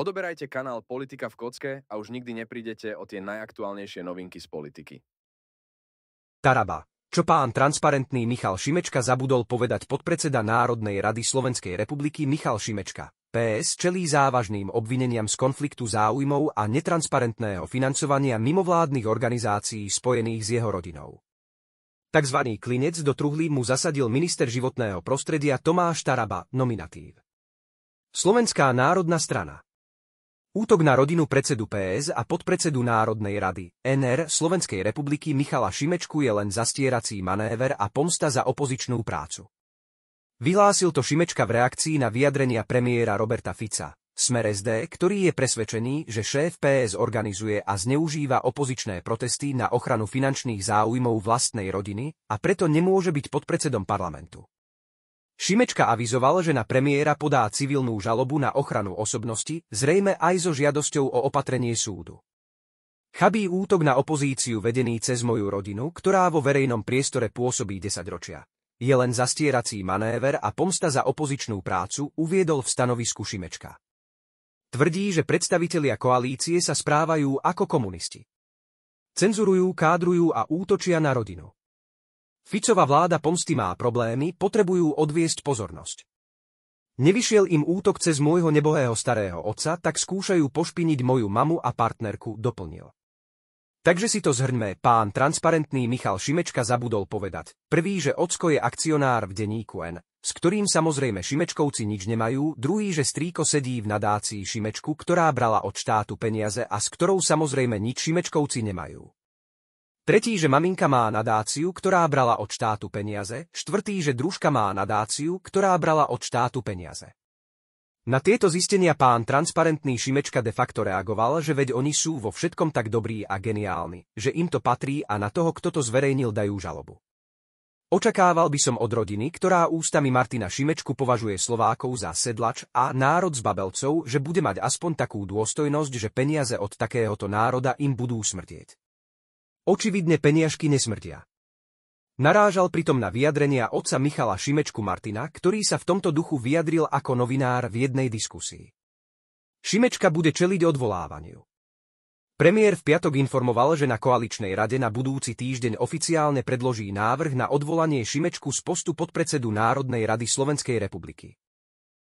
Odoberajte kanál Politika v kocke a už nikdy neprídete o tie najaktuálnejšie novinky z politiky. Taraba. Čo pán transparentný Michal Šimečka zabudol povedať podpredseda Národnej rady Slovenskej republiky Michal Šimečka. PS čelí závažným obvineniam z konfliktu záujmov a netransparentného financovania mimovládnych organizácií spojených s jeho rodinou. Takzvaný klinec do truhlí mu zasadil minister životného prostredia Tomáš Taraba, nominatív. Slovenská národná strana. Útok na rodinu predsedu PS a podpredsedu Národnej rady NR Slovenskej republiky Michala Šimečku je len zastierací manéver a pomsta za opozičnú prácu. Vyhlásil to Šimečka v reakcii na vyjadrenia premiéra Roberta Fica. Smer SD, ktorý je presvedčený, že šéf PS organizuje a zneužíva opozičné protesty na ochranu finančných záujmov vlastnej rodiny a preto nemôže byť podpredsedom parlamentu. Šimečka avizoval, že na premiéra podá civilnú žalobu na ochranu osobnosti, zrejme aj so žiadosťou o opatrenie súdu. Chabí útok na opozíciu vedený cez moju rodinu, ktorá vo verejnom priestore pôsobí 10 ročia. Je len zastierací manéver a pomsta za opozičnú prácu uviedol v stanovisku Šimečka. Tvrdí, že predstavitelia koalície sa správajú ako komunisti. Cenzurujú, kádrujú a útočia na rodinu. Ficová vláda pomsty má problémy, potrebujú odviesť pozornosť. Nevyšiel im útok cez môjho nebohého starého otca, tak skúšajú pošpiniť moju mamu a partnerku, doplnil. Takže si to zhrňme, pán transparentný Michal Šimečka zabudol povedať. Prvý, že ocko je akcionár v denníku N, s ktorým samozrejme Šimečkovci nič nemajú, druhý, že strýko sedí v nadácii Šimečku, ktorá brala od štátu peniaze a s ktorou samozrejme nič Šimečkovci nemajú. Tretí, že maminka má nadáciu, ktorá brala od štátu peniaze. Štvrtý, že družka má nadáciu, ktorá brala od štátu peniaze. Na tieto zistenia pán transparentný Šimečka de facto reagoval, že veď oni sú vo všetkom tak dobrí a geniálni, že im to patrí a na toho, kto to zverejnil, dajú žalobu. Očakával by som od rodiny, ktorá ústami Martina Šimečku považuje Slovákov za sedlač a národ s babelcov, že bude mať aspoň takú dôstojnosť, že peniaze od takéhoto národa im budú smrtieť. Očividne peniažky nesmrtia. Narážal pritom na vyjadrenia otca Michala Šimečku Martina, ktorý sa v tomto duchu vyjadril ako novinár v jednej diskusii. Šimečka bude čeliť odvolávaniu. Premiér v piatok informoval, že na koaličnej rade na budúci týždeň oficiálne predloží návrh na odvolanie Šimečku z postu podpredsedu Národnej rady Slovenskej republiky.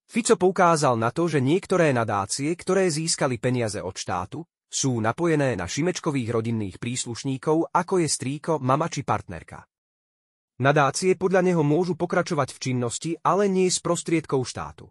Fico poukázal na to, že niektoré nadácie, ktoré získali peniaze od štátu, sú napojené na Šimečkových rodinných príslušníkov, ako je strýko, mama či partnerka. Nadácie podľa neho môžu pokračovať v činnosti, ale nie z prostriedkov štátu.